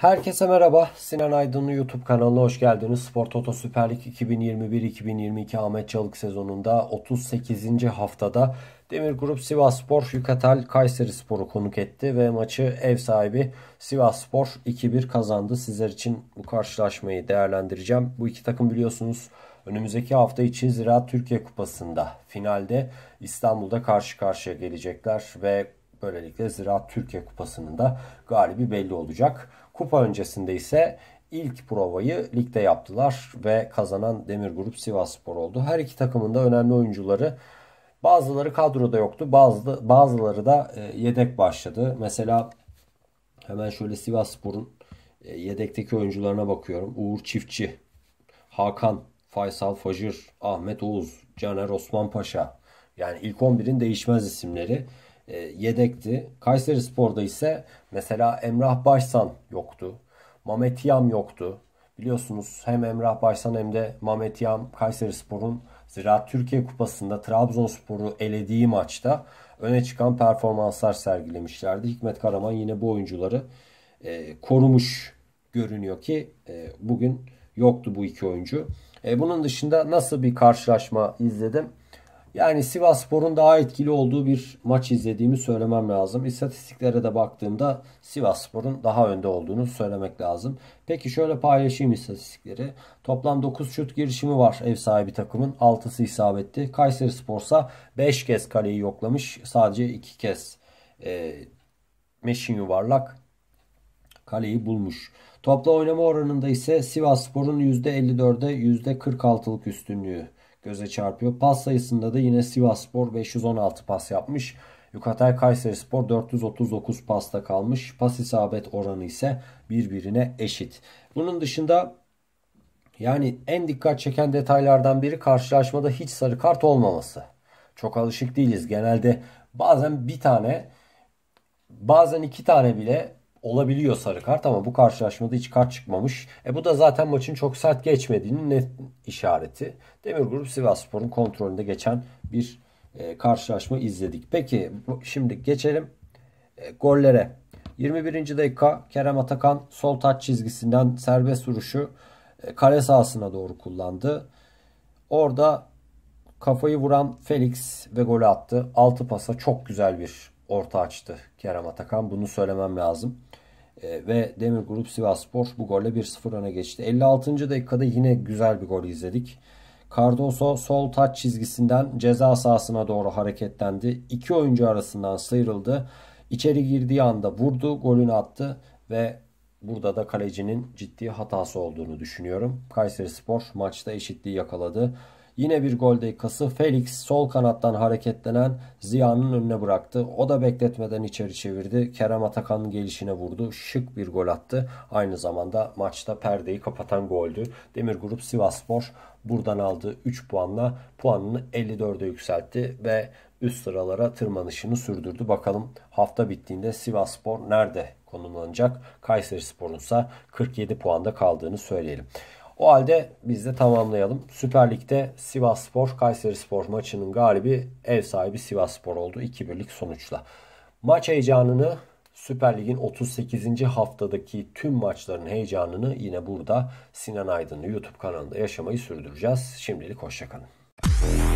Herkese merhaba. Sinan Aydın'ın YouTube kanalına hoş geldiniz. Spor Toto Süper Lig 2021-2022 Ahmet Çalık sezonunda 38. haftada Demir Grup Sivas Spor, Yukatel Kayseri Spor'u konuk etti ve maçı ev sahibi Sivas Spor 2-1 kazandı. Sizler için bu karşılaşmayı değerlendireceğim. Bu iki takım biliyorsunuz önümüzdeki hafta için Ziraat Türkiye Kupası'nda finalde İstanbul'da karşı karşıya gelecekler ve Böylelikle Ziraat Türkiye Kupası'nın da galibi belli olacak. Kupa öncesinde ise ilk provayı ligde yaptılar ve kazanan Demir Grup Spor oldu. Her iki takımın da önemli oyuncuları bazıları kadroda yoktu. Bazı, bazıları da e, yedek başladı. Mesela hemen şöyle Sivas Spor'un e, yedekteki oyuncularına bakıyorum. Uğur Çiftçi, Hakan, Faysal Fajır, Ahmet Oğuz, Caner Osman Paşa. Yani ilk 11'in değişmez isimleri. E, yedekti. Kayseri Spor'da ise mesela Emrah Başsan yoktu. Mamet yoktu. Biliyorsunuz hem Emrah Başsan hem de Mamet Kayseri Spor'un Ziraat Türkiye Kupası'nda Trabzonspor'u elediği maçta öne çıkan performanslar sergilemişlerdi. Hikmet Karaman yine bu oyuncuları e, korumuş görünüyor ki e, bugün yoktu bu iki oyuncu. E, bunun dışında nasıl bir karşılaşma izledim? Yani Sivas Spor'un daha etkili olduğu bir maç izlediğimi söylemem lazım. İstatistiklere de baktığımda Sivas Spor'un daha önde olduğunu söylemek lazım. Peki şöyle paylaşayım istatistikleri. Toplam 9 şut girişimi var ev sahibi takımın. 6'sı isabetti. Kayseri ise 5 kez kaleyi yoklamış. Sadece 2 kez e, meşin yuvarlak kaleyi bulmuş. Topla oynama oranında ise Sivas Spor'un %54'e %46'lık üstünlüğü göze çarpıyor. Pas sayısında da yine Sivas Spor 516 pas yapmış. Yukatay Kayseri Spor 439 pasta kalmış. Pas isabet oranı ise birbirine eşit. Bunun dışında yani en dikkat çeken detaylardan biri karşılaşmada hiç sarı kart olmaması. Çok alışık değiliz. Genelde bazen bir tane bazen iki tane bile olabiliyor sarı kart ama bu karşılaşmada hiç kart çıkmamış. E bu da zaten maçın çok sert geçmediğinin net işareti. Demir Grup Sivasspor'un kontrolünde geçen bir e, karşılaşma izledik. Peki şimdi geçelim e, gollere. 21. dakika Kerem Atakan sol taç çizgisinden serbest vuruşu e, kale sahasına doğru kullandı. Orada kafayı vuran Felix ve golü attı. 6 pasa çok güzel bir orta açtı Kerem Atakan. Bunu söylemem lazım. E, ve Demir Grup Sivasspor bu golle 1-0 öne geçti. 56. dakikada yine güzel bir gol izledik. Cardoso sol taç çizgisinden ceza sahasına doğru hareketlendi. İki oyuncu arasından sıyrıldı. İçeri girdiği anda vurdu, golünü attı ve burada da kalecinin ciddi hatası olduğunu düşünüyorum. Kayseri Spor maçta eşitliği yakaladı. Yine bir gol dakikası Felix sol kanattan hareketlenen Ziya'nın önüne bıraktı. O da bekletmeden içeri çevirdi. Kerem Atakan'ın gelişine vurdu. Şık bir gol attı. Aynı zamanda maçta perdeyi kapatan goldü. Demir Grup Sivaspor buradan aldığı 3 puanla puanını 54'e yükseltti ve üst sıralara tırmanışını sürdürdü. Bakalım hafta bittiğinde Sivaspor nerede konumlanacak? Kayseri Spor'un ise 47 puanda kaldığını söyleyelim. O halde biz de tamamlayalım. Süper Lig'de Sivas Spor, Kayseri Spor maçının galibi ev sahibi Sivas Spor oldu. 2-1'lik sonuçla. Maç heyecanını Süper Lig'in 38. haftadaki tüm maçların heyecanını yine burada Sinan Aydın'ın YouTube kanalında yaşamayı sürdüreceğiz. Şimdilik hoşçakalın. Müzik